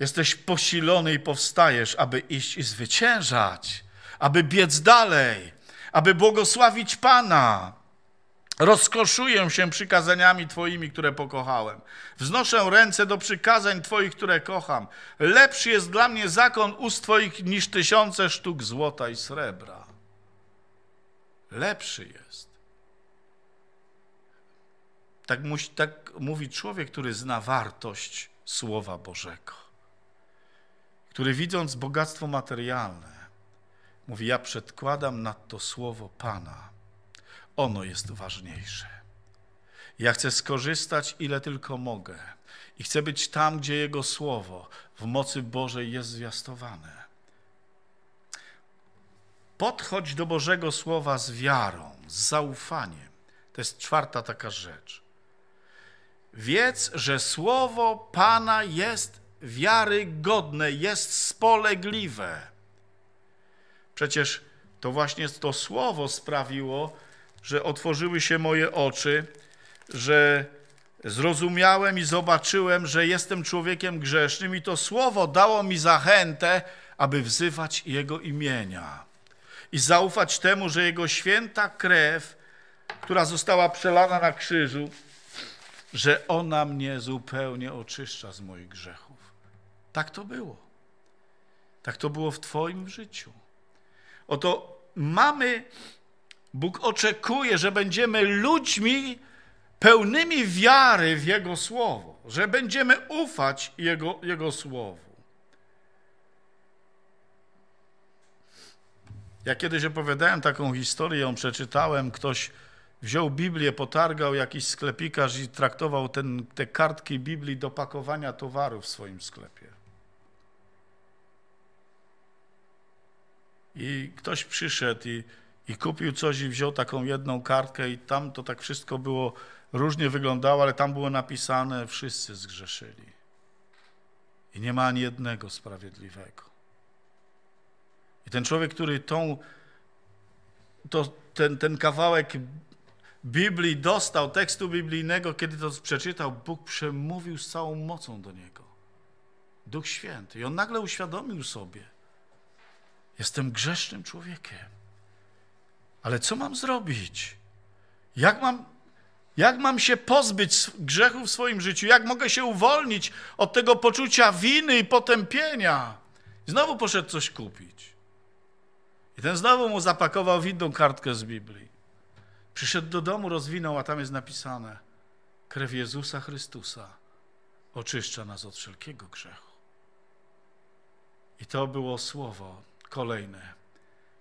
jesteś posilony i powstajesz, aby iść i zwyciężać, aby biec dalej, aby błogosławić Pana. Rozkoszuję się przykazaniami Twoimi, które pokochałem. Wznoszę ręce do przykazań Twoich, które kocham. Lepszy jest dla mnie zakon ust Twoich niż tysiące sztuk złota i srebra. Lepszy jest. Tak, mu, tak mówi człowiek, który zna wartość Słowa Bożego, który widząc bogactwo materialne, mówi: Ja przedkładam nad to słowo Pana ono jest ważniejsze. Ja chcę skorzystać ile tylko mogę i chcę być tam, gdzie Jego Słowo w mocy Bożej jest zwiastowane. Podchodź do Bożego Słowa z wiarą, z zaufaniem. To jest czwarta taka rzecz. Wiedz, że Słowo Pana jest wiarygodne, jest spolegliwe. Przecież to właśnie to Słowo sprawiło, że otworzyły się moje oczy, że zrozumiałem i zobaczyłem, że jestem człowiekiem grzesznym i to słowo dało mi zachętę, aby wzywać Jego imienia i zaufać temu, że Jego święta krew, która została przelana na krzyżu, że ona mnie zupełnie oczyszcza z moich grzechów. Tak to było. Tak to było w Twoim życiu. Oto mamy Bóg oczekuje, że będziemy ludźmi pełnymi wiary w Jego Słowo, że będziemy ufać Jego, Jego Słowu. Ja kiedyś opowiadałem taką historię, ją przeczytałem, ktoś wziął Biblię, potargał jakiś sklepikarz i traktował ten, te kartki Biblii do pakowania towaru w swoim sklepie. I ktoś przyszedł i i kupił coś i wziął taką jedną kartkę i tam to tak wszystko było, różnie wyglądało, ale tam było napisane, wszyscy zgrzeszyli. I nie ma ani jednego sprawiedliwego. I ten człowiek, który tą, to, ten, ten kawałek Biblii dostał, tekstu biblijnego, kiedy to przeczytał, Bóg przemówił z całą mocą do niego. Duch Święty. I on nagle uświadomił sobie, jestem grzesznym człowiekiem. Ale co mam zrobić? Jak mam, jak mam się pozbyć grzechu w swoim życiu? Jak mogę się uwolnić od tego poczucia winy i potępienia? Znowu poszedł coś kupić. I ten znowu mu zapakował winną kartkę z Biblii. Przyszedł do domu, rozwinął, a tam jest napisane: Krew Jezusa Chrystusa oczyszcza nas od wszelkiego grzechu. I to było słowo kolejne.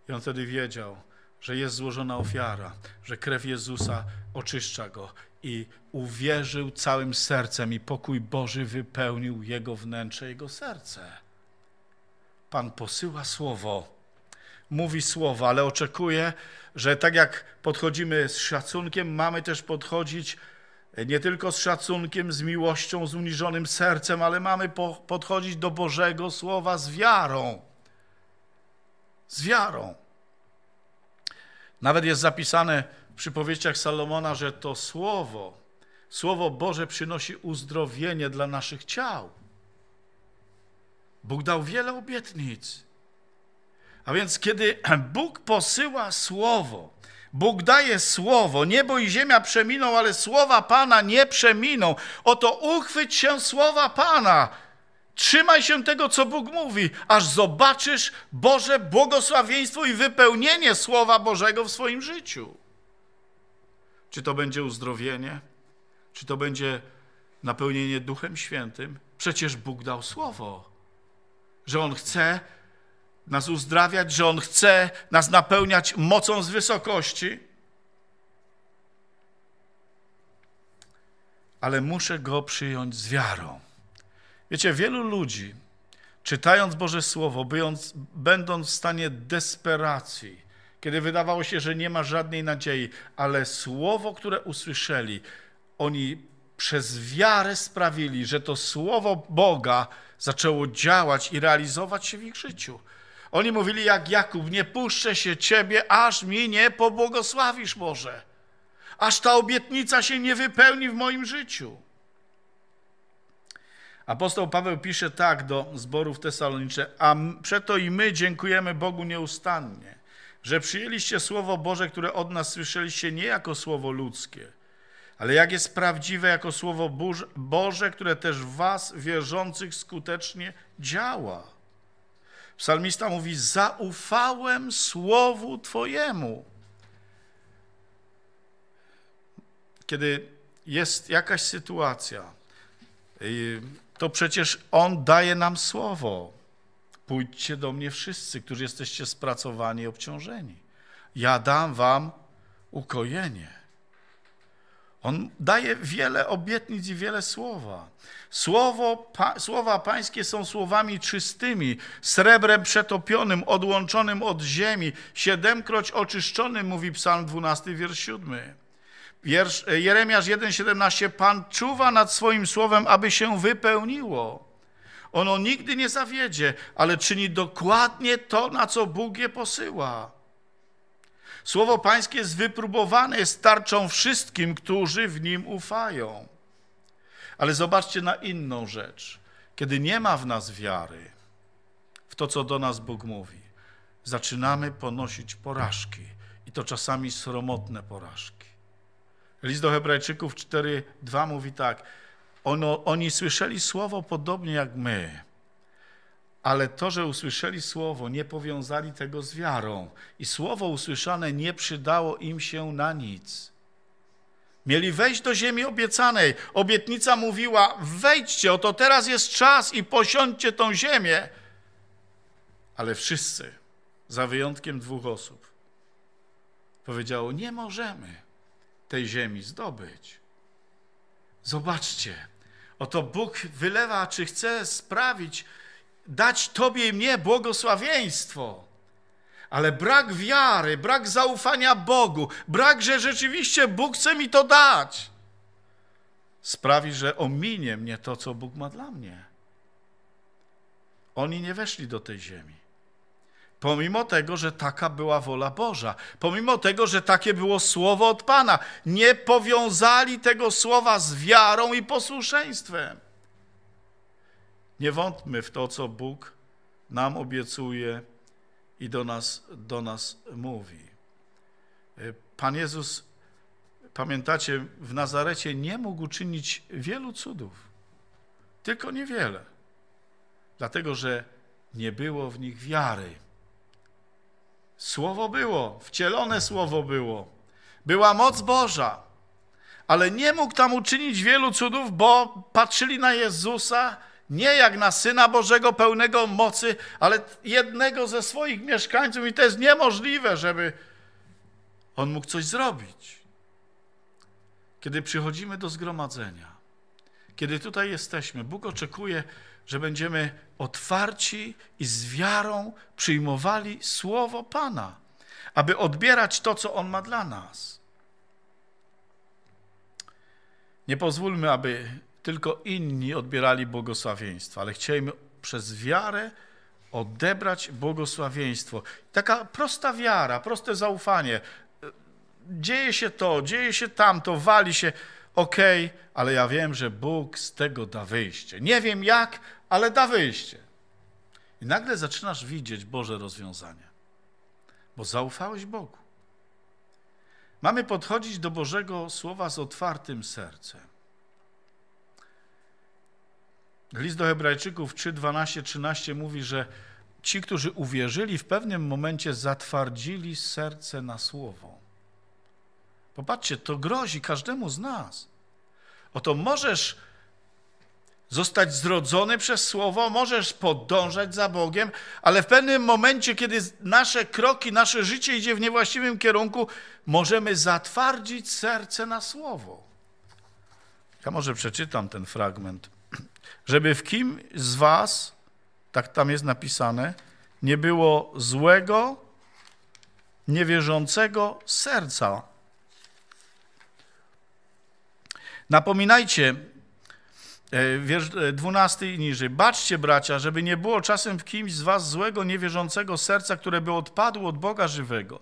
I on wtedy wiedział, że jest złożona ofiara, że krew Jezusa oczyszcza go i uwierzył całym sercem i pokój Boży wypełnił jego wnętrze, jego serce. Pan posyła słowo, mówi słowa, ale oczekuje, że tak jak podchodzimy z szacunkiem, mamy też podchodzić e, nie tylko z szacunkiem, z miłością, z uniżonym sercem, ale mamy po, podchodzić do Bożego Słowa z wiarą. Z wiarą. Nawet jest zapisane w przypowieściach Salomona, że to słowo, słowo Boże przynosi uzdrowienie dla naszych ciał. Bóg dał wiele obietnic. A więc kiedy Bóg posyła słowo, Bóg daje słowo, niebo i ziemia przeminą, ale słowa Pana nie przeminą. Oto uchwyć się słowa Pana. Trzymaj się tego, co Bóg mówi, aż zobaczysz Boże błogosławieństwo i wypełnienie Słowa Bożego w swoim życiu. Czy to będzie uzdrowienie? Czy to będzie napełnienie Duchem Świętym? Przecież Bóg dał Słowo, że On chce nas uzdrawiać, że On chce nas napełniać mocą z wysokości. Ale muszę Go przyjąć z wiarą. Wiecie, wielu ludzi, czytając Boże Słowo, byjąc, będąc w stanie desperacji, kiedy wydawało się, że nie ma żadnej nadziei, ale Słowo, które usłyszeli, oni przez wiarę sprawili, że to Słowo Boga zaczęło działać i realizować się w ich życiu. Oni mówili jak Jakub, nie puszczę się Ciebie, aż mi nie pobłogosławisz Boże, aż ta obietnica się nie wypełni w moim życiu. Apostoł Paweł pisze tak do zborów tesaloniczych, a przeto i my dziękujemy Bogu nieustannie, że przyjęliście Słowo Boże, które od nas słyszeliście nie jako Słowo ludzkie, ale jak jest prawdziwe jako Słowo Boże, które też w was wierzących skutecznie działa. Psalmista mówi, zaufałem Słowu Twojemu. Kiedy jest jakaś sytuacja, y, to przecież On daje nam słowo. Pójdźcie do mnie wszyscy, którzy jesteście spracowani i obciążeni. Ja dam wam ukojenie. On daje wiele obietnic i wiele słowa. Słowo, pa, słowa pańskie są słowami czystymi, srebrem przetopionym, odłączonym od ziemi, siedemkroć oczyszczonym, mówi psalm 12, wiersz 7. Wiersz, e, Jeremiasz 1,17 Pan czuwa nad swoim słowem, aby się wypełniło. Ono nigdy nie zawiedzie, ale czyni dokładnie to, na co Bóg je posyła. Słowo Pańskie jest wypróbowane, jest tarczą wszystkim, którzy w nim ufają. Ale zobaczcie na inną rzecz. Kiedy nie ma w nas wiary, w to, co do nas Bóg mówi, zaczynamy ponosić porażki. I to czasami sromotne porażki. List do Hebrajczyków 4:2 mówi tak: ono, Oni słyszeli słowo podobnie jak my, ale to, że usłyszeli słowo, nie powiązali tego z wiarą, i słowo usłyszane nie przydało im się na nic. Mieli wejść do ziemi obiecanej. Obietnica mówiła: wejdźcie, oto teraz jest czas i posiądźcie tą ziemię. Ale wszyscy, za wyjątkiem dwóch osób, powiedziało: Nie możemy tej ziemi zdobyć. Zobaczcie, oto Bóg wylewa, czy chce sprawić, dać Tobie i mnie błogosławieństwo. Ale brak wiary, brak zaufania Bogu, brak, że rzeczywiście Bóg chce mi to dać, sprawi, że ominie mnie to, co Bóg ma dla mnie. Oni nie weszli do tej ziemi. Pomimo tego, że taka była wola Boża, pomimo tego, że takie było słowo od Pana, nie powiązali tego słowa z wiarą i posłuszeństwem. Nie wątmy w to, co Bóg nam obiecuje i do nas, do nas mówi. Pan Jezus, pamiętacie, w Nazarecie nie mógł czynić wielu cudów, tylko niewiele, dlatego że nie było w nich wiary. Słowo było, wcielone słowo było. Była moc Boża, ale nie mógł tam uczynić wielu cudów, bo patrzyli na Jezusa nie jak na Syna Bożego pełnego mocy, ale jednego ze swoich mieszkańców i to jest niemożliwe, żeby on mógł coś zrobić. Kiedy przychodzimy do zgromadzenia, kiedy tutaj jesteśmy, Bóg oczekuje, że będziemy otwarci i z wiarą przyjmowali słowo Pana, aby odbierać to, co On ma dla nas. Nie pozwólmy, aby tylko inni odbierali błogosławieństwo, ale chcielibyśmy przez wiarę odebrać błogosławieństwo. Taka prosta wiara, proste zaufanie. Dzieje się to, dzieje się tamto, wali się. Okej, okay, ale ja wiem, że Bóg z tego da wyjście. Nie wiem jak, ale da wyjście. I nagle zaczynasz widzieć Boże rozwiązanie, bo zaufałeś Bogu. Mamy podchodzić do Bożego Słowa z otwartym sercem. List do Hebrajczyków 3, 12, 13 mówi, że ci, którzy uwierzyli, w pewnym momencie zatwardzili serce na słowo. Popatrzcie, to grozi każdemu z nas. Oto możesz zostać zrodzony przez Słowo, możesz podążać za Bogiem, ale w pewnym momencie, kiedy nasze kroki, nasze życie idzie w niewłaściwym kierunku, możemy zatwardzić serce na Słowo. Ja może przeczytam ten fragment. Żeby w kim z was, tak tam jest napisane, nie było złego, niewierzącego serca. Napominajcie E, wiersz 12 e, i niżej. Baczcie, bracia, żeby nie było czasem w kimś z was złego, niewierzącego serca, które by odpadło od Boga żywego.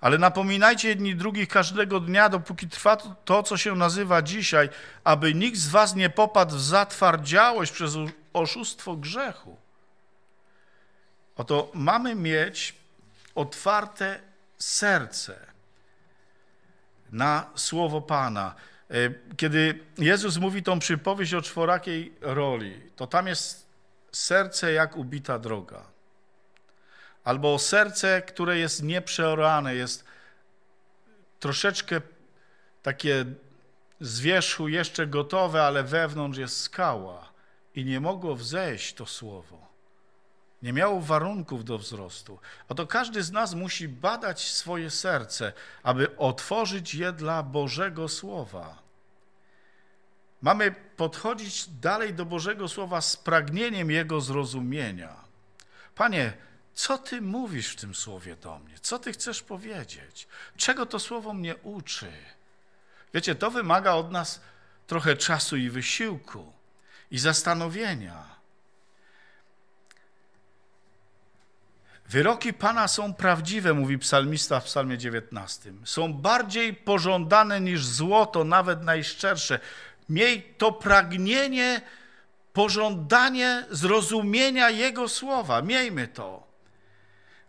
Ale napominajcie jedni drugich każdego dnia, dopóki trwa to, co się nazywa dzisiaj, aby nikt z was nie popadł w zatwardziałość przez oszustwo grzechu. Oto mamy mieć otwarte serce na słowo Pana. E, kiedy Jezus mówi tą przypowieść o czworakiej roli, to tam jest serce jak ubita droga. Albo serce, które jest nieprzeorane, jest troszeczkę takie z wierzchu jeszcze gotowe, ale wewnątrz jest skała i nie mogło wzejść to słowo. Nie miało warunków do wzrostu. Oto każdy z nas musi badać swoje serce, aby otworzyć je dla Bożego Słowa. Mamy podchodzić dalej do Bożego Słowa z pragnieniem Jego zrozumienia. Panie, co Ty mówisz w tym słowie do mnie? Co Ty chcesz powiedzieć? Czego to słowo mnie uczy? Wiecie, to wymaga od nas trochę czasu i wysiłku, i zastanowienia. Wyroki Pana są prawdziwe, mówi psalmista w psalmie 19. Są bardziej pożądane niż złoto, nawet najszczersze. Miej to pragnienie, pożądanie zrozumienia Jego słowa. Miejmy to.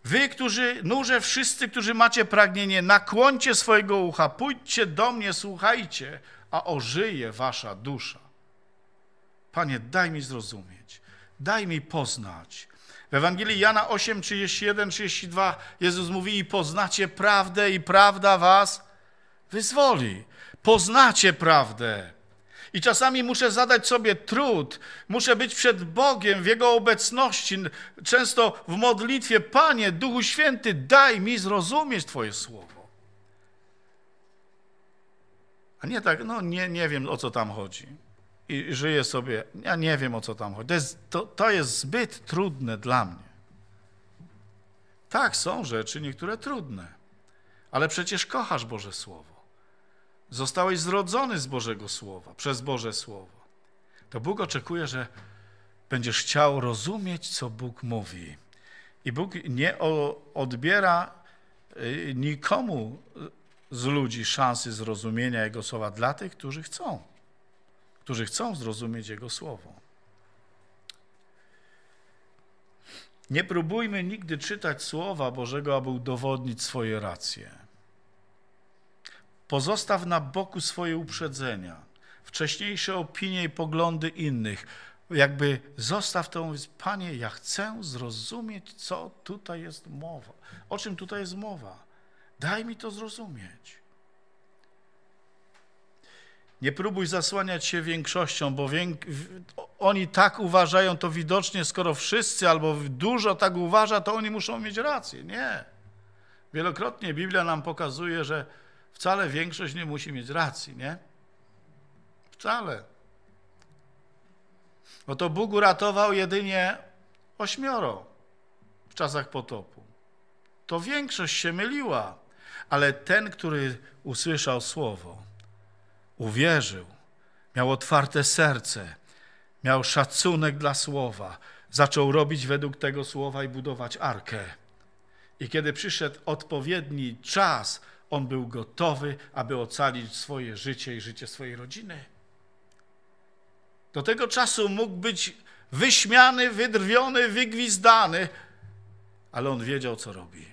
Wy, którzy, nurze wszyscy, którzy macie pragnienie, nakłoncie swojego ucha, pójdźcie do mnie, słuchajcie, a ożyje wasza dusza. Panie, daj mi zrozumieć, daj mi poznać. W Ewangelii Jana 8, 31, 32 Jezus mówi i poznacie prawdę i prawda was wyzwoli. Poznacie prawdę. I czasami muszę zadać sobie trud, muszę być przed Bogiem w Jego obecności, często w modlitwie. Panie, Duchu Święty, daj mi zrozumieć Twoje słowo. A nie tak, no nie, nie wiem o co tam chodzi. I żyję sobie, ja nie wiem o co tam chodzi. To jest, to, to jest zbyt trudne dla mnie. Tak, są rzeczy niektóre trudne, ale przecież kochasz Boże Słowo. Zostałeś zrodzony z Bożego Słowa, przez Boże Słowo. To Bóg oczekuje, że będziesz chciał rozumieć, co Bóg mówi. I Bóg nie odbiera y, nikomu z ludzi szansy zrozumienia Jego słowa dla tych, którzy chcą, którzy chcą zrozumieć Jego słowo. Nie próbujmy nigdy czytać słowa Bożego, aby udowodnić swoje racje. Pozostaw na boku swoje uprzedzenia, wcześniejsze opinie i poglądy innych. Jakby zostaw to, Panie, ja chcę zrozumieć, co tutaj jest mowa. O czym tutaj jest mowa? Daj mi to zrozumieć. Nie próbuj zasłaniać się większością, bo wiek... oni tak uważają to widocznie, skoro wszyscy albo dużo tak uważa, to oni muszą mieć rację. Nie. Wielokrotnie Biblia nam pokazuje, że wcale większość nie musi mieć racji, nie? Wcale. Bo to Bóg uratował jedynie ośmioro w czasach potopu. To większość się myliła, ale ten, który usłyszał słowo, uwierzył, miał otwarte serce, miał szacunek dla słowa, zaczął robić według tego słowa i budować arkę. I kiedy przyszedł odpowiedni czas, on był gotowy, aby ocalić swoje życie i życie swojej rodziny. Do tego czasu mógł być wyśmiany, wydrwiony, wygwizdany, ale on wiedział, co robi.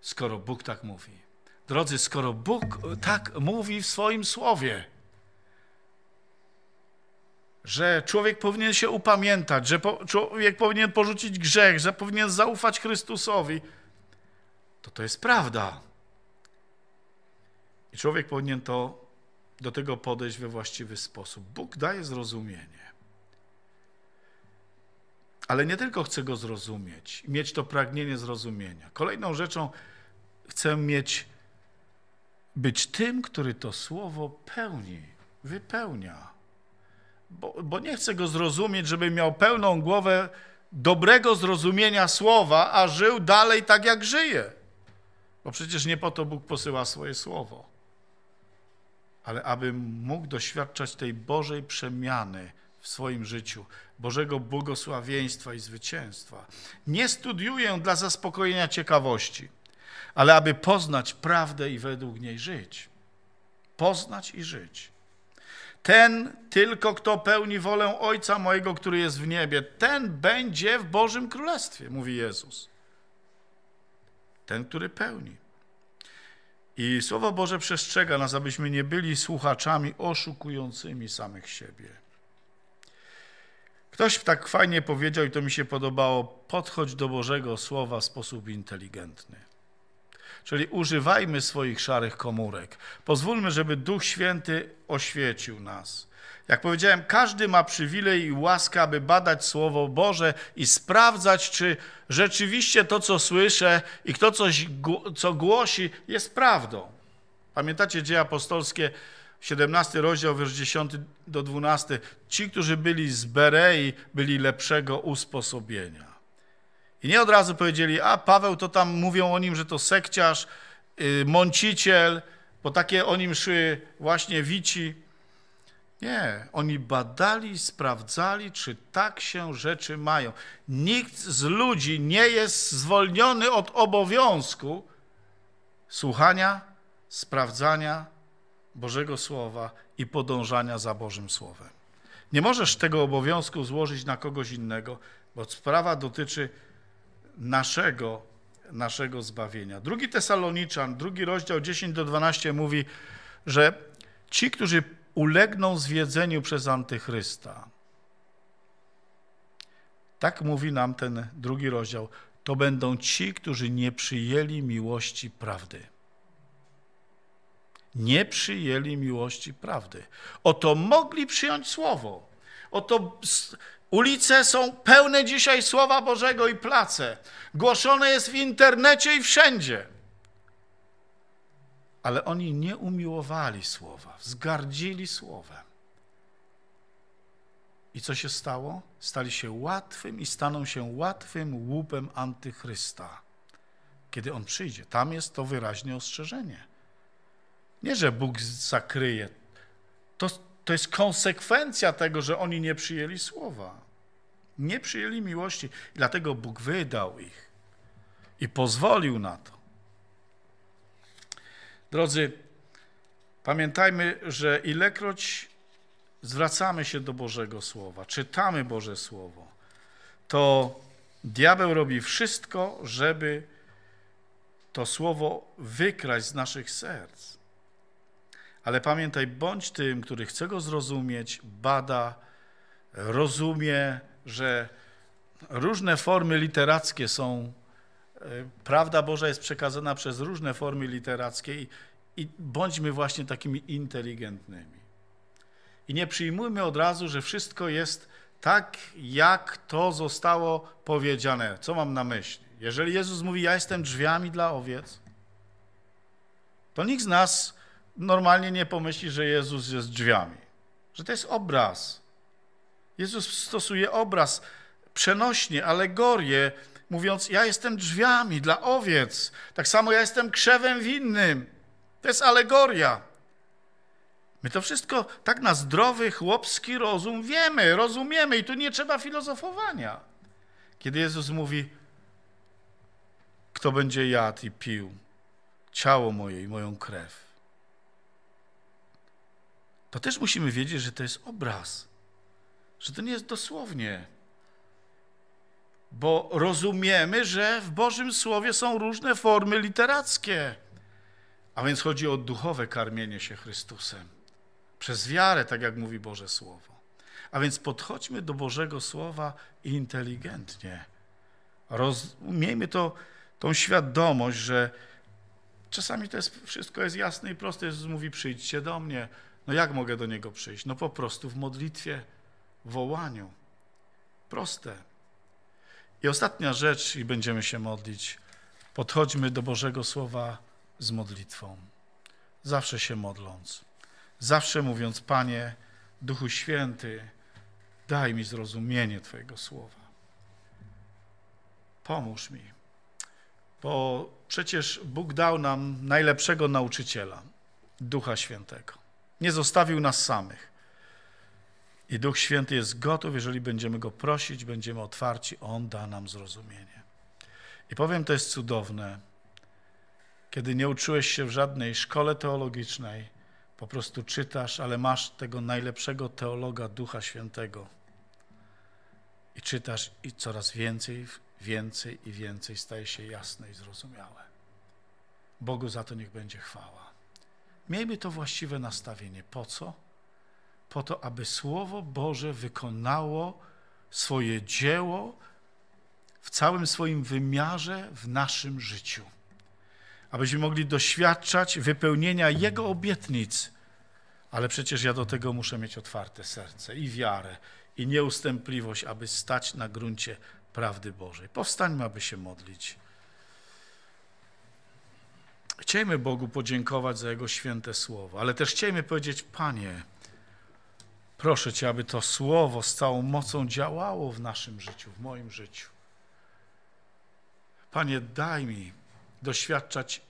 Skoro Bóg tak mówi. Drodzy, skoro Bóg e, tak mówi w swoim słowie, że człowiek powinien się upamiętać, że po, człowiek powinien porzucić grzech, że powinien zaufać Chrystusowi, to to jest prawda. I człowiek powinien to do tego podejść we właściwy sposób. Bóg daje zrozumienie. Ale nie tylko chcę go zrozumieć, mieć to pragnienie zrozumienia. Kolejną rzeczą chcę mieć, być tym, który to słowo pełni, wypełnia. Bo, bo nie chcę go zrozumieć, żeby miał pełną głowę dobrego zrozumienia słowa, a żył dalej tak, jak żyje. Bo przecież nie po to Bóg posyła swoje słowo ale abym mógł doświadczać tej Bożej przemiany w swoim życiu, Bożego błogosławieństwa i zwycięstwa. Nie studiuję dla zaspokojenia ciekawości, ale aby poznać prawdę i według niej żyć. Poznać i żyć. Ten tylko, kto pełni wolę Ojca mojego, który jest w niebie, ten będzie w Bożym Królestwie, mówi Jezus. Ten, który pełni. I Słowo Boże przestrzega nas, abyśmy nie byli słuchaczami oszukującymi samych siebie. Ktoś tak fajnie powiedział, i to mi się podobało, podchodź do Bożego Słowa w sposób inteligentny. Czyli używajmy swoich szarych komórek. Pozwólmy, żeby Duch Święty oświecił nas. Jak powiedziałem, każdy ma przywilej i łaskę, aby badać Słowo Boże i sprawdzać, czy rzeczywiście to, co słyszę i kto coś, co głosi, jest prawdą. Pamiętacie dzieje apostolskie, 17 rozdział, wiersz 10 do 12. Ci, którzy byli z Berei, byli lepszego usposobienia. I nie od razu powiedzieli, a Paweł to tam mówią o nim, że to sekciarz, yy, mąciciel, bo takie o nim szły właśnie wici. Nie, oni badali, sprawdzali, czy tak się rzeczy mają. Nikt z ludzi nie jest zwolniony od obowiązku słuchania, sprawdzania Bożego Słowa i podążania za Bożym Słowem. Nie możesz tego obowiązku złożyć na kogoś innego, bo sprawa dotyczy naszego, naszego zbawienia. Drugi Tesaloniczan, drugi rozdział 10 do 12 mówi, że ci, którzy ulegną zwiedzeniu przez antychrysta. Tak mówi nam ten drugi rozdział. To będą ci, którzy nie przyjęli miłości prawdy. Nie przyjęli miłości prawdy. Oto mogli przyjąć słowo. Oto ulice są pełne dzisiaj słowa Bożego i place. Głoszone jest w internecie i wszędzie. Ale oni nie umiłowali słowa, wzgardzili słowem. I co się stało? Stali się łatwym i staną się łatwym łupem antychrysta, kiedy on przyjdzie. Tam jest to wyraźne ostrzeżenie. Nie, że Bóg zakryje. To, to jest konsekwencja tego, że oni nie przyjęli słowa. Nie przyjęli miłości, dlatego Bóg wydał ich i pozwolił na to. Drodzy, pamiętajmy, że ilekroć zwracamy się do Bożego Słowa, czytamy Boże Słowo, to diabeł robi wszystko, żeby to Słowo wykraść z naszych serc. Ale pamiętaj, bądź tym, który chce go zrozumieć, bada, rozumie, że różne formy literackie są E, prawda Boża jest przekazana przez różne formy literackie i, i bądźmy właśnie takimi inteligentnymi. I nie przyjmujmy od razu, że wszystko jest tak, jak to zostało powiedziane. Co mam na myśli? Jeżeli Jezus mówi, ja jestem drzwiami dla owiec, to nikt z nas normalnie nie pomyśli, że Jezus jest drzwiami, że to jest obraz. Jezus stosuje obraz, przenośnie, alegorię, mówiąc: Ja jestem drzwiami dla owiec, tak samo ja jestem krzewem winnym. To jest alegoria. My to wszystko tak na zdrowy, chłopski rozum wiemy, rozumiemy i tu nie trzeba filozofowania. Kiedy Jezus mówi, kto będzie jadł i pił ciało moje i moją krew, to też musimy wiedzieć, że to jest obraz, że to nie jest dosłownie bo rozumiemy, że w Bożym Słowie są różne formy literackie. A więc chodzi o duchowe karmienie się Chrystusem przez wiarę, tak jak mówi Boże Słowo. A więc podchodźmy do Bożego Słowa inteligentnie. Roz, miejmy to, tą świadomość, że czasami to jest, wszystko jest jasne i proste. Jezus mówi, przyjdźcie do mnie. No jak mogę do Niego przyjść? No po prostu w modlitwie, wołaniu. Proste. I ostatnia rzecz, i będziemy się modlić. Podchodźmy do Bożego Słowa z modlitwą. Zawsze się modląc. Zawsze mówiąc, Panie, Duchu Święty, daj mi zrozumienie Twojego Słowa. Pomóż mi, bo przecież Bóg dał nam najlepszego nauczyciela, Ducha Świętego. Nie zostawił nas samych. I Duch Święty jest gotów, jeżeli będziemy Go prosić, będziemy otwarci, On da nam zrozumienie. I powiem, to jest cudowne. Kiedy nie uczyłeś się w żadnej szkole teologicznej, po prostu czytasz, ale masz tego najlepszego teologa Ducha Świętego. I czytasz i coraz więcej, więcej i więcej staje się jasne i zrozumiałe. Bogu za to niech będzie chwała. Miejmy to właściwe nastawienie. Po co? po to, aby Słowo Boże wykonało swoje dzieło w całym swoim wymiarze w naszym życiu. Abyśmy mogli doświadczać wypełnienia Jego obietnic. Ale przecież ja do tego muszę mieć otwarte serce i wiarę, i nieustępliwość, aby stać na gruncie prawdy Bożej. Powstańmy, aby się modlić. Chciejmy Bogu podziękować za Jego święte słowo, ale też chciejmy powiedzieć, Panie, Proszę Cię, aby to słowo z całą mocą działało w naszym życiu, w moim życiu. Panie, daj mi doświadczać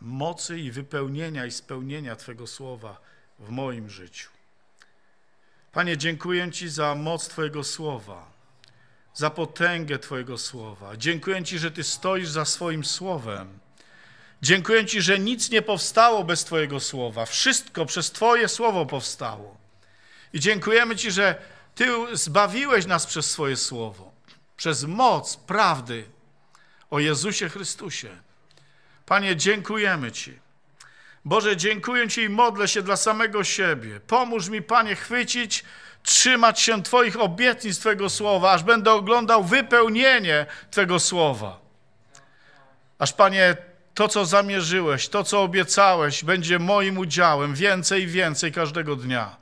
mocy i wypełnienia i spełnienia Twojego słowa w moim życiu. Panie, dziękuję Ci za moc Twojego słowa, za potęgę Twojego słowa. Dziękuję Ci, że Ty stoisz za swoim słowem. Dziękuję Ci, że nic nie powstało bez Twojego słowa. Wszystko przez Twoje słowo powstało. I dziękujemy Ci, że Ty zbawiłeś nas przez swoje słowo, przez moc prawdy o Jezusie Chrystusie. Panie, dziękujemy Ci. Boże, dziękuję Ci i modlę się dla samego siebie. Pomóż mi, Panie, chwycić, trzymać się Twoich obietnic, Twojego słowa, aż będę oglądał wypełnienie Twojego słowa. Aż, Panie, to, co zamierzyłeś, to, co obiecałeś, będzie moim udziałem więcej i więcej każdego dnia.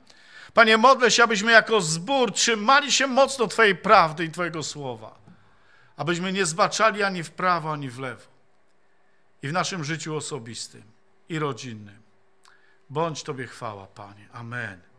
Panie, modlę się, abyśmy jako zbór trzymali się mocno Twojej prawdy i Twojego słowa. Abyśmy nie zbaczali ani w prawo, ani w lewo. I w naszym życiu osobistym i rodzinnym. Bądź Tobie chwała, Panie. Amen.